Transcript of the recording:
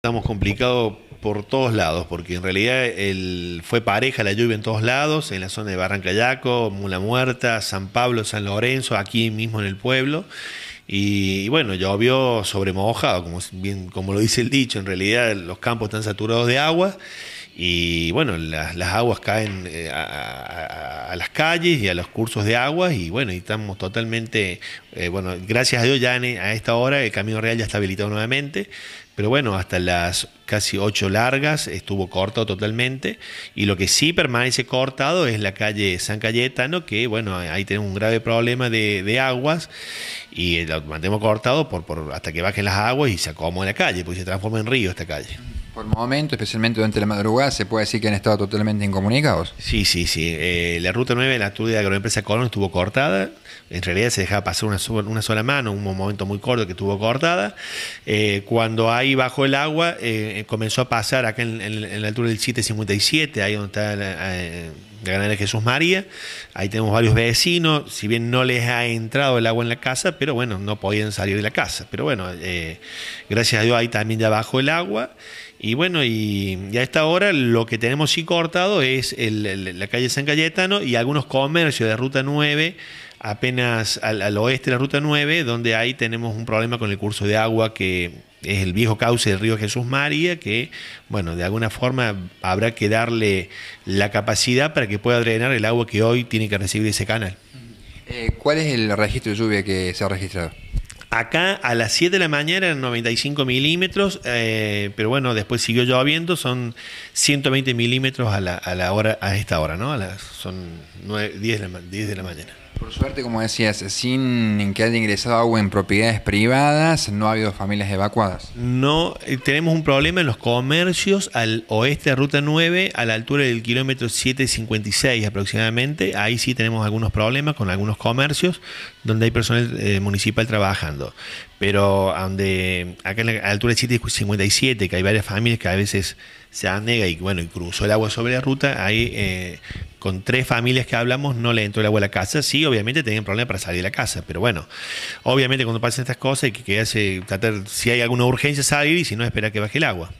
Estamos complicados por todos lados, porque en realidad fue pareja la lluvia en todos lados, en la zona de Barrancayaco, Mula Muerta, San Pablo, San Lorenzo, aquí mismo en el pueblo. Y, bueno, llovió sobre mojado, como, bien, como lo dice el dicho, en realidad los campos están saturados de agua y bueno, las, aguas caen eh, a, a, las calles y a los cursos de aguas y bueno, estamos totalmente, eh, bueno, gracias a Dios ya e, a esta hora el Camino Real ya está habilitado nuevamente, pero bueno, hasta las casi ocho largas estuvo cortado totalmente y lo que sí permanece cortado es la calle San Cayetano, que bueno, ahí tenemos un grave problema de, aguas y eh, lo mantenemos cortado por, por, hasta que bajen las aguas y se acomode la calle, porque se transforma en río esta calle. Por momento especialmente durante la madrugada, se puede decir que han estado totalmente incomunicados. Sí, sí, sí. Eh, la ruta 9 en la altura de la Agroempresa Colón estuvo cortada. En realidad se dejaba pasar una, una sola mano, un momento muy corto que estuvo cortada. Eh, cuando ahí bajo el agua, eh, comenzó a pasar acá en, en, la altura del 757, ahí donde está la, la de Jesús María. Ahí tenemos varios vecinos, si bien no les ha entrado el agua en la casa, pero bueno, no podían salir de la casa. Pero bueno, eh, gracias a Dios ahí también ya bajó el agua. Y bueno, y, ya a esta hora lo que tenemos sí cortado es la calle San Cayetano y algunos comercios de Ruta 9, apenas al, al oeste de la Ruta 9, donde ahí tenemos un problema con el curso de agua que es el viejo cauce del río Jesús María, que, bueno, de alguna forma habrá que darle la capacidad para que pueda drenar el agua que hoy tiene que recibir ese canal. Eh, ¿Cuál es el registro de lluvia que se ha registrado? Acá a las 7 de la mañana eran 95 milímetros, eh, pero bueno, después siguió lloviendo, son 120 milímetros a la, hora, a esta hora, ¿no? son 10, de la, mañana. Por suerte, como decías, sin que haya ingresado agua en propiedades privadas, no ha habido familias evacuadas. No, eh, tenemos un problema en los comercios al oeste de Ruta 9, a la altura del kilómetro 756 aproximadamente. Ahí sí tenemos algunos problemas con algunos comercios donde hay personal eh, municipal trabajando. Pero donde, acá en la altura de 57, que hay varias familias que a veces se anega y bueno, y cruzó el agua sobre la ruta, ahí eh, con tres familias que hablamos no le entró el agua a la casa. Sí, obviamente tenían problemas para salir de la casa, pero bueno, obviamente cuando pasan estas cosas hay que quedarse, si hay alguna urgencia salir y si no, esperar que baje el agua.